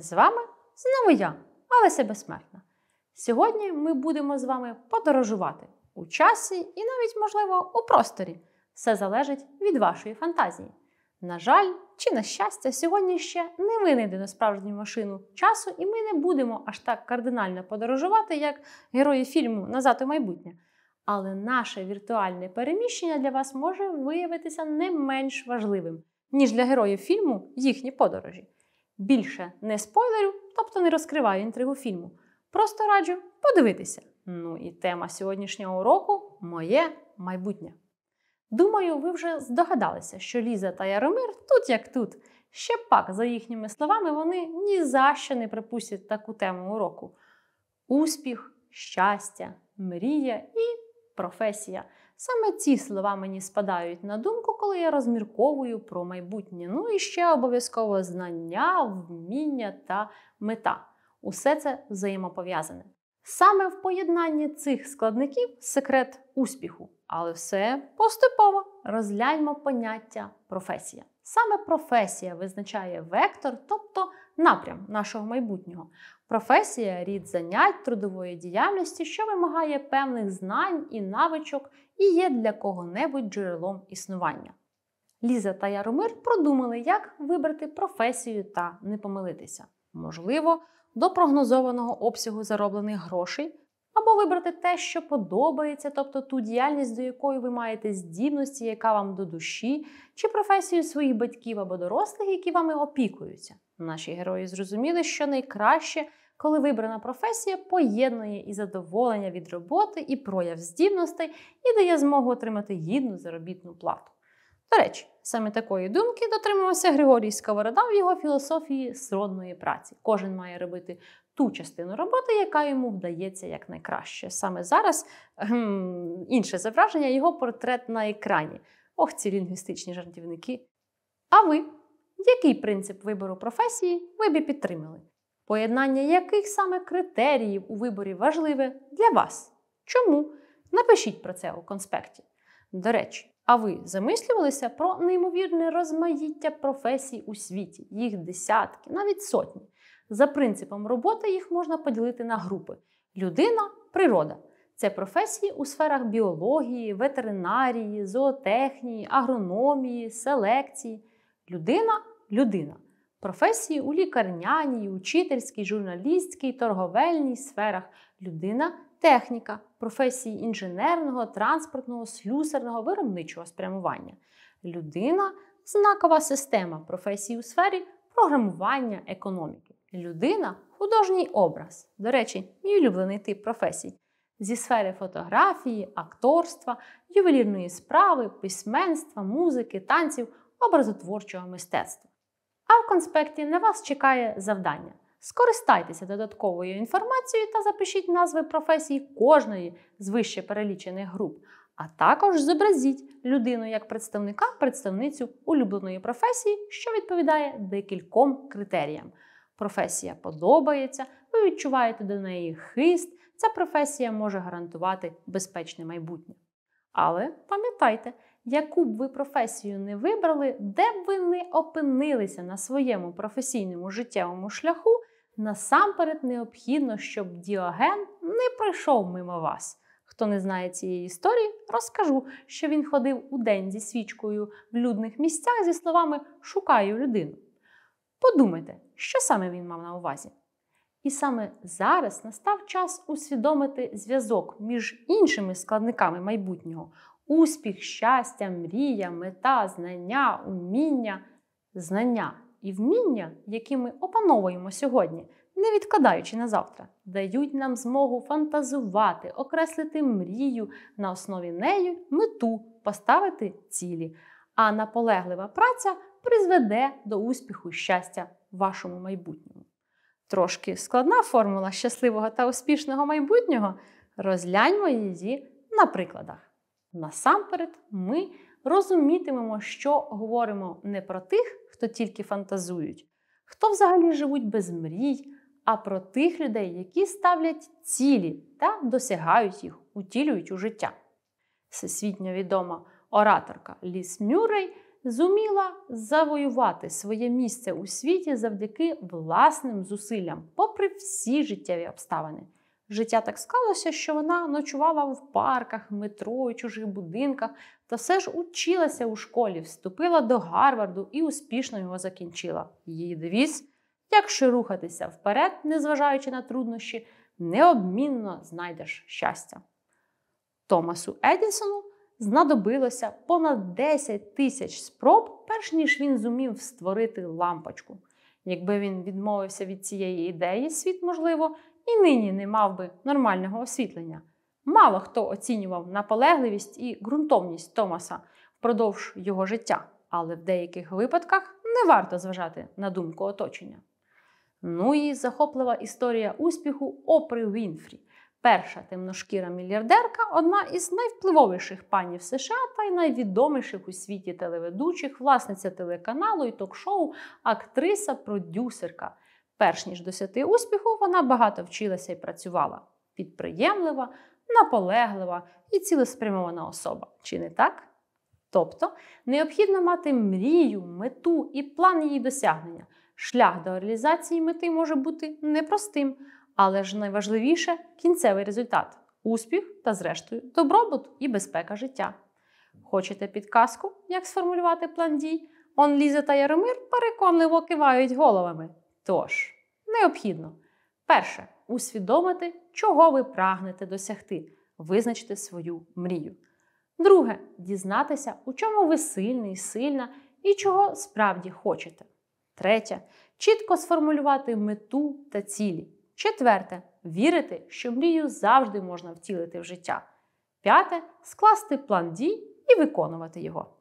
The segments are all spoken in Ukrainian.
З вами знову я, Олеся Безсмертна. Сьогодні ми будемо з вами подорожувати у часі і навіть, можливо, у просторі. Все залежить від вашої фантазії. На жаль, чи на щастя, сьогодні ще не винайдено справжню машину часу, і ми не будемо аж так кардинально подорожувати, як герої фільму Назад у майбутнє. Але наше віртуальне переміщення для вас може виявитися не менш важливим, ніж для героїв фільму їхні подорожі. Більше не спойлерю, тобто не розкриваю інтригу фільму. Просто раджу подивитися. Ну і тема сьогоднішнього уроку моє майбутнє. Думаю, ви вже здогадалися, що Ліза та Яромир тут як тут. Ще пак, за їхніми словами, вони ні за що не припустять таку тему уроку: успіх, щастя, мрія і професія. Саме ці слова мені спадають на думку, коли я розмірковую про майбутнє. Ну і ще обов'язково знання, вміння та мета. Усе це взаємопов'язане. Саме в поєднанні цих складників секрет успіху, але все поступово розгляньмо поняття професія. Саме професія визначає вектор, тобто напрям нашого майбутнього професія, рід занять трудової діяльності, що вимагає певних знань і навичок і є для кого-небудь джерелом існування. Ліза та Яромир продумали, як вибрати професію та не помилитися. Можливо, до прогнозованого обсягу зароблених грошей, або вибрати те, що подобається, тобто ту діяльність, до якої ви маєте здібності, яка вам до душі, чи професію своїх батьків або дорослих, які вами опікуються. Наші герої зрозуміли, що найкраще, коли вибрана професія поєднує і задоволення від роботи, і прояв здібностей, і дає змогу отримати гідну заробітну плату. До речі, саме такої думки дотримувався Григорій Сковорода в його філософії сродної праці. Кожен має робити ту частину роботи, яка йому вдається якнайкраще. Саме зараз гм, інше зображення його портрет на екрані. Ох, ці лінгвістичні жартівники. А ви? Який принцип вибору професії ви б підтримали? Поєднання яких саме критеріїв у виборі важливе для вас? Чому? Напишіть про це у конспекті. До речі, а ви замислювалися про неймовірне розмаїття професій у світі, їх десятки, навіть сотні. За принципом роботи їх можна поділити на групи: людина, природа. Це професії у сферах біології, ветеринарії, зоотехнії, агрономії, селекції. Людина людина. Професії у лікарняній, учительській, журналістській, торговельній сферах людина техніка, професії інженерного, транспортного, слюсарного, виробничого спрямування. Людина знакова система професії у сфері програмування економіки. Людина художній образ. До речі, мій улюблений тип професій. Зі сфери фотографії, акторства, ювелірної справи, письменства, музики, танців, образотворчого мистецтва. А в конспекті на вас чекає завдання. Скористайтеся додатковою інформацією та запишіть назви професій кожної з вище перелічених груп, а також зобразіть людину як представника представницю улюбленої професії, що відповідає декільком критеріям. Професія подобається, ви відчуваєте до неї хист, ця професія може гарантувати безпечне майбутнє. Але пам'ятайте, Яку б ви професію не вибрали, де б ви не опинилися на своєму професійному життєвому шляху, насамперед необхідно, щоб діоген не пройшов мимо вас. Хто не знає цієї історії, розкажу, що він ходив у день зі свічкою в людних місцях зі словами Шукаю людину. Подумайте, що саме він мав на увазі. І саме зараз настав час усвідомити зв'язок між іншими складниками майбутнього успіх, щастя, мрія, мета, знання, уміння, знання і вміння, які ми опановуємо сьогодні, не відкладаючи на завтра, дають нам змогу фантазувати, окреслити мрію, на основі неї мету, поставити цілі. А наполеглива праця призведе до успіху і щастя в вашому майбутньому. Трошки складна формула щасливого та успішного майбутнього. Розгляньмо її на прикладах насамперед ми розумітимемо, що говоримо не про тих, хто тільки фантазують, хто взагалі живуть без мрій, а про тих людей, які ставлять цілі та досягають їх, утілюють у життя. Всесвітньо відома ораторка Ліс Мюррей зуміла завоювати своє місце у світі завдяки власним зусиллям, попри всі життєві обставини. Життя так склалося, що вона ночувала в парках, метро, чужих будинках, та все ж училася у школі, вступила до Гарварду і успішно його закінчила. Її девіз якщо рухатися вперед, незважаючи на труднощі, необмінно знайдеш щастя. Томасу Едінсону знадобилося понад 10 тисяч спроб, перш ніж він зумів створити лампочку. Якби він відмовився від цієї ідеї, світ, можливо, і нині не мав би нормального освітлення. Мало хто оцінював наполегливість і ґрунтовність Томаса впродовж його життя, але в деяких випадках не варто зважати на думку оточення. Ну і захоплива історія успіху Опри Вінфрі, перша темношкіра мільярдерка, одна із найвпливовіших панів США та й найвідоміших у світі телеведучих, власниця телеканалу і ток-шоу, актриса, продюсерка. Перш ніж досягти успіху, вона багато вчилася і працювала. Підприємлива, наполеглива і цілеспрямована особа. Чи не так? Тобто необхідно мати мрію, мету і план її досягнення. Шлях до реалізації мети може бути непростим, але ж найважливіше кінцевий результат успіх та, зрештою, добробут і безпека життя. Хочете підказку, як сформулювати план дій? Он Ліза та Яромир переконливо кивають головами. Тож, необхідно перше усвідомити, чого ви прагнете досягти, визначити свою мрію. Друге дізнатися, у чому ви сильний, сильна і чого справді хочете. Третє чітко сформулювати мету та цілі. Четверте вірити, що мрію завжди можна втілити в життя. П'яте скласти план дій і виконувати його.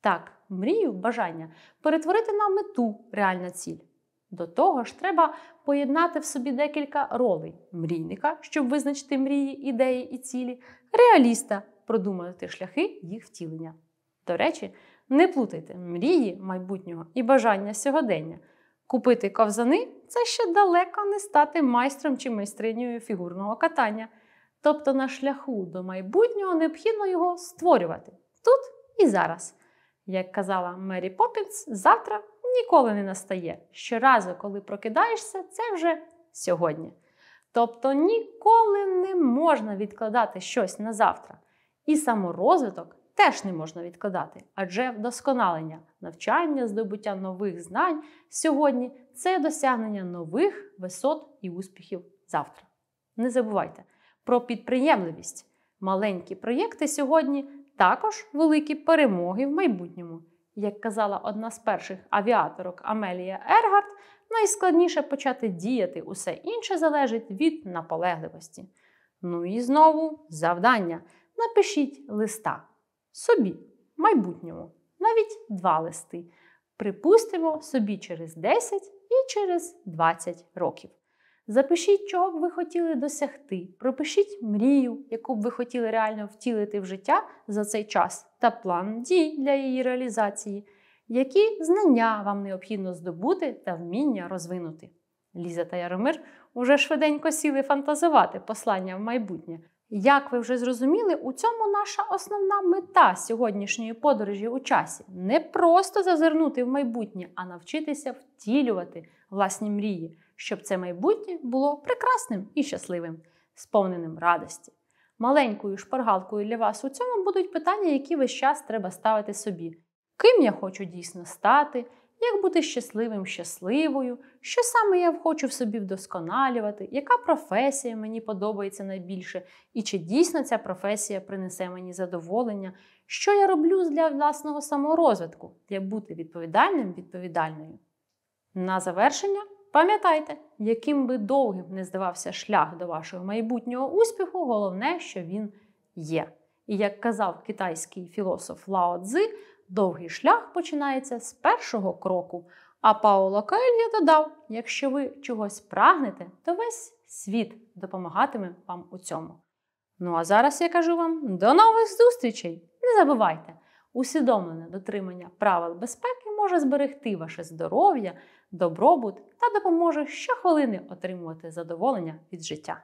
Так, мрію бажання перетворити на мету реальна ціль. До того ж, треба поєднати в собі декілька ролей мрійника, щоб визначити мрії, ідеї і цілі, реаліста продумати шляхи їх втілення. До речі, не плутайте мрії майбутнього і бажання сьогодення. Купити ковзани це ще далеко не стати майстром чи майстринею фігурного катання. Тобто, на шляху до майбутнього необхідно його створювати тут і зараз. Як казала Мері Поппінс, завтра ніколи не настає. Щоразу, коли прокидаєшся, це вже сьогодні. Тобто ніколи не можна відкладати щось на завтра. І саморозвиток теж не можна відкладати, адже вдосконалення навчання, здобуття нових знань сьогодні це досягнення нових висот і успіхів завтра. Не забувайте про підприємливість. Маленькі проєкти сьогодні також великі перемоги в майбутньому як казала одна з перших авіаторок Амелія Ергард, найскладніше почати діяти усе інше залежить від наполегливості. Ну і знову завдання. Напишіть листа собі, майбутньому, навіть два листи. Припустимо собі через 10 і через 20 років. Запишіть, чого б ви хотіли досягти. Пропишіть мрію, яку б ви хотіли реально втілити в життя за цей час, та план дій для її реалізації, які знання вам необхідно здобути та вміння розвинути. Ліза та Яромир уже швиденько сіли фантазувати послання в майбутнє. Як ви вже зрозуміли, у цьому наша основна мета сьогоднішньої подорожі у часі не просто зазирнути в майбутнє, а навчитися втілювати власні мрії щоб це майбутнє було прекрасним і щасливим, сповненим радості. Маленькою шпаргалкою для вас у цьому будуть питання, які весь час треба ставити собі: ким я хочу дійсно стати, як бути щасливим, щасливою, що саме я хочу в собі вдосконалювати, яка професія мені подобається найбільше, і чи дійсно ця професія принесе мені задоволення, що я роблю для власного саморозвитку, для бути відповідальним відповідальною. На завершення. Пам'ятайте, яким би довгим не здавався шлях до вашого майбутнього успіху, головне, що він є. І як казав китайський філософ Лао Цзи, довгий шлях починається з першого кроку. А Пауло Коельо додав: якщо ви чогось прагнете, то весь світ допомагатиме вам у цьому. Ну а зараз я кажу вам до нових зустрічей! Не забувайте! Усвідомлене дотримання правил безпеки може зберегти ваше здоров'я, добробут та допоможе щохвилини отримувати задоволення від життя.